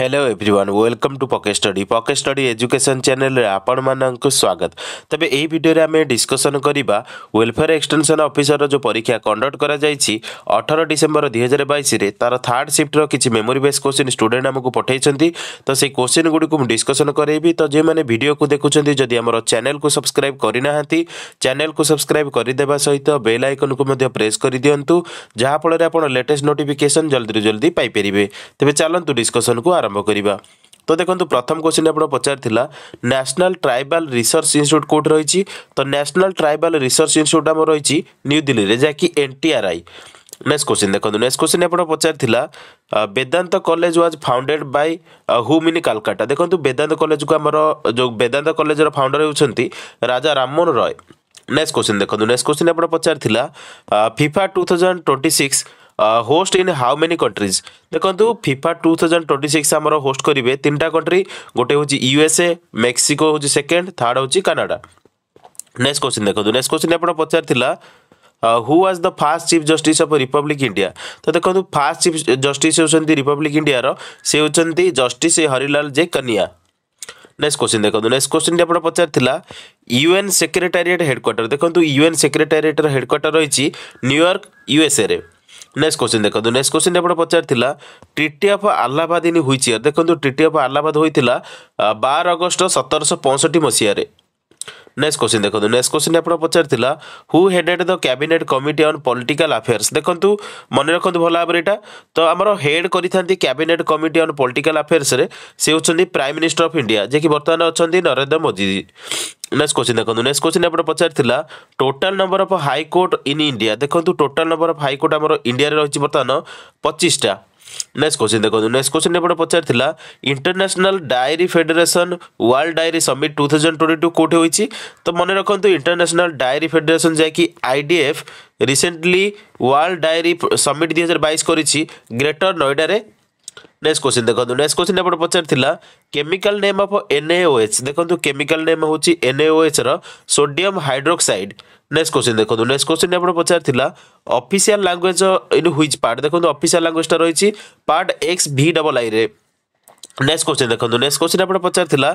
hello everyone welcome to পকে study পকে study education চ্যানেলে আপনার স্বাগত তবে এই ভিডিওরে আমি ডিসকসন করা ওয়েলফেয়ার এক্সটেনশন অফিসর যে পরীক্ষা কন্ডক্ট করা যাই অঠর ডিসেম্বর দুই হাজার বাইশে তার থার্ড সিফ্টর কিছু মেমোরি বেস কোশ্চিন স্টুডেন্ট আমি পঠাইছেন তো সেই কোশ্চিন গুড়ি ডিসকসন করাইবি তো যে মানে ভিডিওকে দেখুছেন যদি আমার চ্যানেল কু সবসক্রাইব করে না চ্যানেল কু সবসক্রাইব করে দেওয়া সহ বেল আইকন কু প্রেস করে দিও যাফলে আপনার লেটেস্ট নোটিফিকেসন জলদি জলদি পাইপারে তবে চালু ডিসকসন আর ଆରମ୍ଭ କରିବା ତ ଦେଖନ୍ତୁ ପ୍ରଥମ କ୍ୱେଶ୍ଚିନ୍ ଆପଣ ପଚାରିଥିଲା ନ୍ୟାସନାଲ୍ ଟ୍ରାଇବାଲ୍ ରିସର୍ଚ୍ଚ ଇନଷ୍ଟିଚ୍ୟୁଟ୍ କେଉଁଠି ରହିଛି ତ ନ୍ୟାସନାଲ୍ ଟ୍ରାଇବାଲ୍ ରିସର୍ଚ୍ଚ ଇନଷ୍ଟିଚ୍ୟୁଟ୍ ଆମର ରହିଛି ନ୍ୟୁଦିଲ୍ଲୀରେ ଯାହାକି ଏନ୍ଟିଆର୍ଆଇ ନେକ୍ସଟ କ୍ୱେଶ୍ଚିନ୍ ଦେଖନ୍ତୁ ନେକ୍ସଟ କ୍ୱେଶ୍ଚିନ୍ ଆପଣ ପଚାରିଥିଲା Vedanta college was founded by whom in Calcutta ଦେଖନ୍ତୁ ବେଦାନ୍ତ କଲେଜକୁ ଆମର ଯେଉଁ ବେଦାନ୍ତ କଲେଜର ଫାଉଣ୍ଡର ହେଉଛନ୍ତି ରାଜା ରାମମୋହନ ରୟ ନେକ୍ସଟ କ୍ୱେଶ୍ଚିନ୍ ଦେଖନ୍ତୁ ନେକ୍ସଟ କ୍ୱେଶ୍ଚିନ୍ ଆପଣ ପଚାରିଥିଲା FIFA two thousand twenty six host in how many countries দেখন্তু FIFA two thousand twenty six আমার হোস্ট করবে তিনটা কন্ট্রি গোটে হচ্ছে ইউএসএ মেক্সিকো হচ্ছে সেকেন্ড থার্ড হচ্ছে কানাডা নেক্সট কোশ্চিন দেখুন নেক্সট কোশ্চিন আপনার পচারিলা who was the first chief justice of republic India তো দেখুন ফার্স্ট চিফ জষ্টিস হচ্ছেন রিপব্লিক ইন্ডিয়ার সে হচ্ছেন justice Harilal J Kania next question দেখুন নেক্সট কোশ্চিনটি আপনার পচারিলা ইউএন সেক্রেটারিয়েট হেডকোয়ার্টার দেখুন ইউএন সেক্রেটারিয়েটর হেডকোয়ার্টার রয়েছে নিউইয়র্ক ইউএসএ রে ନେକ୍ସଟ କୋଶ୍ଚିନ୍ ଦେଖନ୍ତୁ ନେକ୍ସଟ କୋଶ୍ଚିନ୍ ଆପଣ ପଚାରିଥିଲା treaty of Allahabad in which year ଦେଖନ୍ତୁ ଟ୍ରିଟି ଅଫ୍ ଆହ୍ଲାବାଦ ହୋଇଥିଲା ବାର ଅଗଷ୍ଟ ସତରଶହ ପଞ୍ଚଷଠି ମସିହାରେ ନେକ୍ସଟ କୋଶ୍ଚିନ୍ ଦେଖନ୍ତୁ ନେକ୍ସଟ କୋଶ୍ଚିନ୍ ଆପଣ ପଚାରିଥିଲା who headed the cabinet committee on political affairs ଦେଖନ୍ତୁ ମନେ ରଖନ୍ତୁ ଭଲ ଭାବରେ ଏଇଟା ତ ଆମର ହେଡ୍ କରିଥାନ୍ତି କ୍ୟାବିନେଟ୍ କମିଟି ଅନ୍ ପଲିଟିକାଲ୍ ଆଫେୟାର୍ସରେ ସେ ହେଉଛନ୍ତି ପ୍ରାଇମ୍ ମିନିଷ୍ଟର ଅଫ୍ ଇଣ୍ଡିଆ ଯିଏକି ବର୍ତ୍ତମାନ ଅଛନ୍ତି ନରେନ୍ଦ୍ର ମୋଦି ନେକ୍ସଟ କ୍ୱେଶ୍ଚିନ୍ ଦେଖନ୍ତୁ ନେକ୍ସଟ କ୍ୱେଶ୍ଚିନ୍ ଆପଣ ପଚାରିଥିଲା total number of high court in India ଦେଖନ୍ତୁ ଟୋଟାଲ ନମ୍ବର ଅଫ୍ ହାଇକୋର୍ଟ ଆମର ଇଣ୍ଡିଆରେ ରହିଛି ବର୍ତ୍ତମାନ ପଚିଶଟା ନେକ୍ସଟ କ୍ୱେଶ୍ଚିନ୍ ଦେଖନ୍ତୁ ନେକ୍ସଟ କ୍ୱେଶ୍ଚିନ୍ ଆପଣ ପଚାରିଥିଲା international dairy federation world dairy summit two thousand twenty two କେଉଁଠି ହୋଇଛି ତ ମନେ ରଖନ୍ତୁ ଇଣ୍ଟରନ୍ୟାସନାଲ ଡାଏରୀ ଫେଡେରେସନ ଯାଇକି IDF recently world dairy summit ଦୁଇ ହଜାର ବାଇଶ କରିଛି ଗ୍ରେଟର ନୋଇଡ଼ାରେ নেক্সট কোশ্চিন দেখুন নেক্সট কোশ্চিন আপনার পচারিলা কেমিকাল নেম অফ এনএওএচ দেখুন কেমিকাল নেম হচ্ছে এনএওএচ র সোডিয়াম হাইড্রোক্সাইড নেক্সট কোশ্চিন দেখুন নেক্সট কোশ্চিন আপনার পচারিলা official language in which part দেখুন অফিসিয়াল ল্যাঙ্গুয়েজটা রয়েছে পার্ট এক্স ভি ডবল আইরে নেক্সট কোশ্চিন দেখুন নেক্সট কোশ্চিন আপনার পচারিলা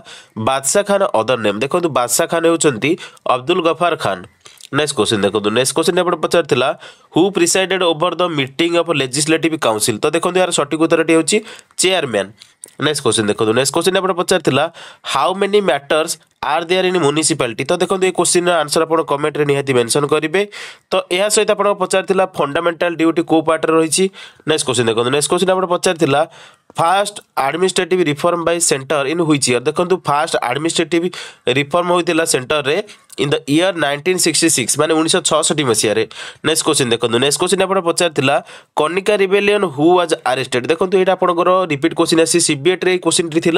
বাদশা খান অদর নেম দেখুন বাদশা খান হচ্ছেন অব্দুল গফার খান నెక్స్ట్ క్వశ్చన్ ଦେଖନ୍ତୁ ନେକ୍ସଟ କ୍ୱେଶ୍ଚନ ଆପଣ ପଚାରିଥିଲା who presided over the meeting of legislative council ତ ଦେଖନ୍ତୁ ଏହାର ସଠିକ ଉତ୍ତରଟି ହେଉଛି ଚେୟାରମ୍ୟାନ୍ ନେକ୍ସଟ କୋଶ୍ଚିନ୍ ଦେଖନ୍ତୁ ନେକ୍ସଟ କୋଶ୍ଚିନ୍ ଆପଣ ପଚାରିଥିଲା how many matters are there in municipality ତ ଦେଖନ୍ତୁ ଏ କୋଶ୍ଚିନ୍ର ଆନ୍ସର ଆପଣ କମେଣ୍ଟରେ ନିହାତି ମେନସନ୍ କରିବେ ତ ଏହା ସହିତ ଆପଣଙ୍କ ପଚାରିଥିଲା ଫଣ୍ଡାମେଣ୍ଟାଲ ଡ୍ୟୁଟି କେଉଁ ପାର୍ଟରେ ରହିଛି ନେକ୍ସଟ କୋଶ୍ଚିନ୍ ଦେଖନ୍ତୁ ନେକ୍ସଟ କୋଶ୍ଚିନ୍ ଆପଣ ପଚାରିଥିଲା first administrative reform by centre in which year দেখুন ফার্স্ট আডমিনিষ্ট্রেটিভ রিফর্ম হয়েছিল সেন্টরের in the year nineteen sixty six মানে উনিশশো ছষট্টি মশিয়ার নেক্সট কোশ্চিন দেখুন নেক্সট কোশ্চিন আপনার পচার লা কনিকা রিবেলিয়ন হু ওয়াজ আরেস্টেড দেখুন এটা আপনার रिपीट क्वेश्चन आसी सीबीएटे क्वेश्चन थी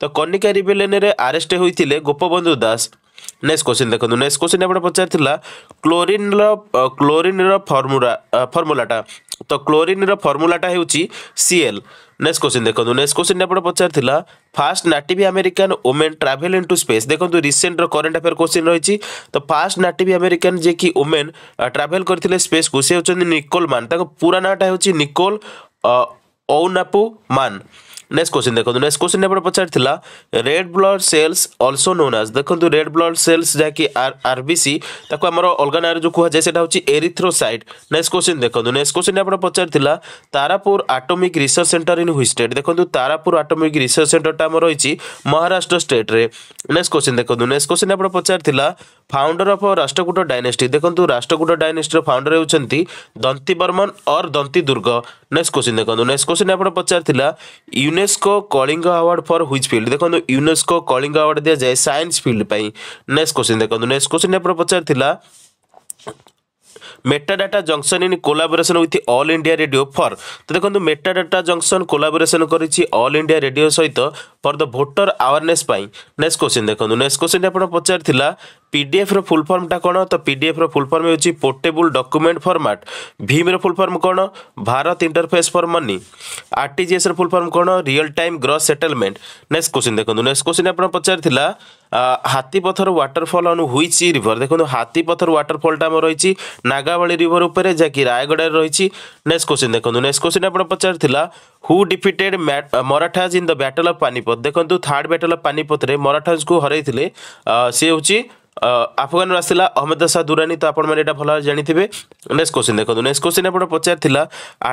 तो कनिका रिविलियन आरेस्ट होते हैं गोपबंधु दास नेक्स्ट क्वेश्चन देखो नेक्स्ट क्वेश्चन आप पचार क्लोरीन र्लोरीन रमुला फर्मूलाटा तो क्लोरीन रमुलाटा हो सीएल नेक्स्ट क्वेश्चन देखो नेक्स्ट क्वेश्चन आप पचार first native American women travel into space देखो रिसेंट रेन्ट अफेयर क्वेश्चन रही तो फास्ट नाटिव आमेरिकान जी ओमेन ट्राभेल करते स्पेस को सी होती निकोल मान पूरा नाटा होकोल ଓଉନାପୁ ମାନ୍ ନେକ୍ସଟ କ୍ୱେଶ୍ଚିନ୍ ଦେଖନ୍ତୁ ନେକ୍ସଟ କ୍ୱେଶ୍ଚିନ୍ ଆପଣ ପଚାରିଥିଲା red blood cells also known as ଦେଖନ୍ତୁ ରେଡ୍ ବ୍ଲଡ୍ ସେଲ୍ସ ଯାହାକି ଆର୍ ବି ସି ତାକୁ ଆମର ଅଲଗା ନାଁରେ ଯେଉଁ କୁହାଯାଏ ସେଇଟା ହେଉଛି ଏରିଥ୍ରୋସାଇଟ୍ ନେକ୍ସଟ କ୍ୱେଶ୍ଚିନ୍ ଦେଖନ୍ତୁ ନେକ୍ସଟ କ୍ୱେଶ୍ଚିନ୍ ଆପଣ ପଚାରିଥିଲା Tarapur atomic research centre in which state ଦେଖନ୍ତୁ ତାରାପୁର ଆଟୋମିକ୍ ରିସର୍ଚ୍ଚ ସେଣ୍ଟରଟା ଆମର ରହିଛି ମହାରାଷ୍ଟ୍ର ଷ୍ଟେଟ୍ରେ ନେକ୍ସଟ କ୍ୱେଶ୍ଚିନ୍ ଦେଖନ୍ତୁ ନେକ୍ସଟ କ୍ୱେଶ୍ଚିନ୍ ଆପଣ ପଚାରିଥିଲା ଫାଉଣ୍ଡର ଅଫ୍ ରାଷ୍ଟ୍ରକୂଟ ଡାଇନେଷ୍ଟି ଦେଖନ୍ତୁ ରାଷ୍ଟ୍ରକୂଟ ଡାଇନେଷ୍ଟିର ଫାଉଣ୍ଡର ହେଉଛନ୍ତି ଦନ୍ତି Barman or Dantidurga next question ଦେଖନ୍ତୁ ନେକ୍ସଟ କ୍ୱେଶ୍ଚିନ୍ ଆପଣ ପଚାରିଥିଲା UNESCO Kalinga award for which field ଦେଖନ୍ତୁ ୟୁନେସ୍କୋ କଳିଙ୍ଗ ଆୱାର୍ଡ଼ ଦିଆଯାଏ ସାଇନ୍ସ ଫିଲ୍ଡ ପାଇଁ ନେକ୍ସଟ କ୍ୱେଶ୍ଚିନ୍ ଦେଖନ୍ତୁ ନେକ୍ସଟ କ୍ୱେଶ୍ଚିନ୍ ଆପଣ ପଚାରିଥିଲା metadata junction in collaboration with All India Radio for তো দেখুন মেটাডাটা জংশন কোলাবোরেসন করেছি অল ইন্ডিয়া রেডিও সহ for the voter awareness next question দেখুন নেক্সট কোশ্চিন আপনার পচার লা পিডিএফ র ফুল ফর্মটা কোণ তো পিডিএফ র ফুল ফর্ম হচ্ছে পোর্টেবল ডকুমেন্ট ହେଉଛି ভিম র ফুল ফর্ম ଫୁଲ୍ ভারত କ'ଣ ফর ଇଣ୍ଟରଫେସ୍ আরটিজিএস র full form form real time gross settlement next question দেখুন নেক্সট কোশ্চিন କୋଶ୍ଚିନ୍ পচার ପଚାରିଥିଲା हातीपथर वाटरफल रिवर रिभर देख्नु हातीपथर वाटरफल टाइम नागावली रिवर रिभर जहाँक रायगडा रहेछ नेक्स क्वेसन देख्नु नेक्सट क्वेसन आउँछ पचास who defeated Marathas in the battle of Panipat देख्नु थर्ड ब्याटल अफ पानीपथ्र मराठाजु हरेक सिहो আফগান আসলা ଅହମ୍ମଦ ଶାହା ଦୁରାନୀ ତ ଆପଣମାନେ ଏଇଟା ଭଲ ଜାଣିଥିବେ ନେକ୍ସଟ କୋଶ୍ଚିନ୍ ଦେଖନ୍ତୁ ନେକ୍ସଟ କୋଶ୍ଚିନ୍ ଆପଣ ପଚାରିଥିଲା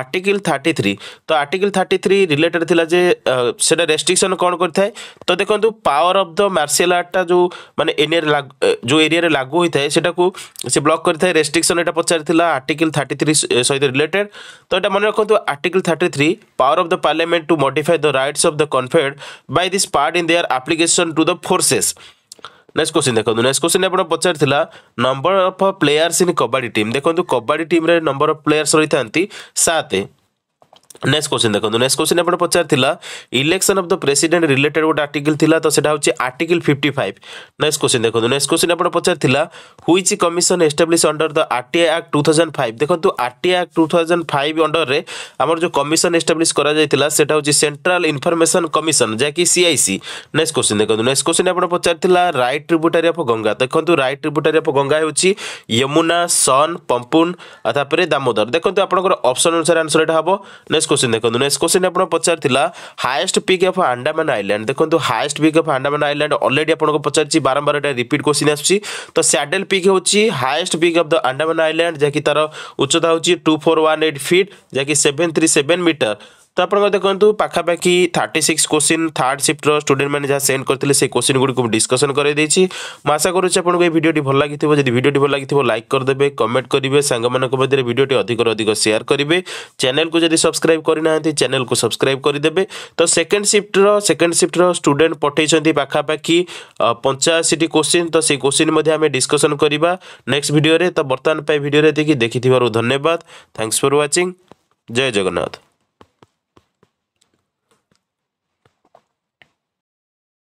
ଆର୍ଟିକିଲ୍ ଥାର୍ଟି ଥ୍ରୀ ତ ଆର୍ଟିକିଲ୍ ଥାର୍ଟି ଥ୍ରୀ ରିଲେଟେଡ୍ ଥିଲା ଯେ ସେଟା ରେଷ୍ଟ୍ରିକ୍ସନ୍ କ'ଣ କରିଥାଏ ତ ଦେଖନ୍ତୁ ପାୱାର ଅଫ୍ ଦ ମାର୍ସିଆଲ ଆର୍ଟଟା ଯେଉଁ ମାନେ ଏରିଆରେ ଯେଉଁ ଏରିଆରେ ଲାଗୁ ହୋଇଥାଏ ସେଟାକୁ ସେ ବ୍ଲକ୍ କରିଥାଏ ରେଷ୍ଟ୍ରିକ୍ସନ୍ ଏଇଟା ପଚାରିଥିଲା ଆର୍ଟିକିଲ୍ ଥାର୍ଟି ଥ୍ରୀ ସହିତ ରିଲେଟେଡ୍ ତ ଏଇଟା ମନେ ରଖନ୍ତୁ article thirty three power of the parliament to modify the rights of the conferred by this part in their application to the forces next question ଦେଖନ୍ତୁ next question ଆପଣ ପଚାରିଥିଲା number of players in kabaddi team ଦେଖନ୍ତୁ କବାଡ଼ି ଟିମ୍ରେ number of players ରହିଥାନ୍ତି ସାତ next question ଦେଖନ୍ତୁ next question ଆପଣ ପଚାରିଥିଲା election of the president related ଗୋଟେ ଆର୍ଟିକଲ୍ ଥିଲା ତ ସେଟା ହେଉଛି article fifty five next question ଦେଖନ୍ତୁ ନେକ୍ସଟ କ୍ୱେଶ୍ଚିନ୍ ଆପଣ ପଚାରିଥିଲା which commission establish under the RTI act two thousand five ଦେଖନ୍ତୁ RTI act two thousand five ଅଣ୍ଡରରେ ଆମର ଯେଉଁ କମିଶନ ଏଷ୍ଟାବ୍ଲିଶ୍ କରାଯାଇଥିଲା ସେଟା ହେଉଛି ସେଣ୍ଟ୍ରାଲ ଇନଫର୍ମେସନ୍ କମିଶନ ଯାହାକି ସିଆଇସି ନେକ୍ସଟ କ୍ୱେଶ୍ଚିନ୍ ଦେଖନ୍ତୁ ନେକ୍ସଟ କ୍ୱେଶ୍ଚିନ୍ ଆପଣ ପଚାରିଥିଲା ରାଇଟ୍ ଟ୍ରିବ୍ୟୁଟାରୀ ଅଫ୍ ଗଙ୍ଗା ଦେଖନ୍ତୁ ରାଇଟ୍ ଟ୍ରିବ୍ୟୁଟାରୀ ଅଫ୍ ଗଙ୍ଗା ହେଉଛି ୟମୁନା ସନ୍ ପମ୍ପୁନ୍ ତାପରେ ଦାମୋଦର ଦେଖନ୍ତୁ ଆପଣଙ୍କର ଅପସନ୍ ଅନୁସାରେ ଆନ୍ସର ଏଇଟା ହେବ ନେକ୍ସଟ क्वेश्चन देखो नेक्स्ट क्वेश्चन आप पचार हाएस्ट पिक अफ आंडामान आइलैंड देखो हाएस्ट पिक अफ आंडामान आइलैंड अलरेडी आपको पचार बारंबार रिपीट क्वेश्चन आसो सैडल पिक हूँ highest pick of the Andaman island जहाँकि तार उच्चता हूँ two four one eight feet जहाँकि सेवेन थ्री सेवेन मीटर তো আপনার দেখুন পাখাপাখি থার্টি সিক্স কোশ্চিন থার্ড সিফ্টর স্টুডেন্ট মানে যা সেন্ড করে সে কোশ্চিন গুড়ি ডিসকসন করে দিয়েছি মু আশা করছি আপনার এই ভিডিওটি ভাল লাগি যদি ভিডিওটি ভাল লাগি লাইক করেদেবে কমেন্ট করবে সাংগ মধ্যে ভিডিওটি অধিক অধিক সেয়ার করবে চ্যানেলকে যদি সবসক্রাইব করে না চ্যানেলকে সবসক্রাইব করেদেবে তো সেকেন্ড সিফ্টর সেকেন্ড সিফ্টর স্টুডেন্ট পঠাইছেন পাখাপাখি পঞ্চাশটি কোশ্চিন তো সেই কোশ্চিন মধ্যে আমি ডিসকসন করা নেক্সট ভিডিওরে তো বর্তমান পাই ভিডিওরে দেখি দেখি ধন্যবাদ থ্যাঙ্কস ফর ওয়াচিং জয় জগন্নাথ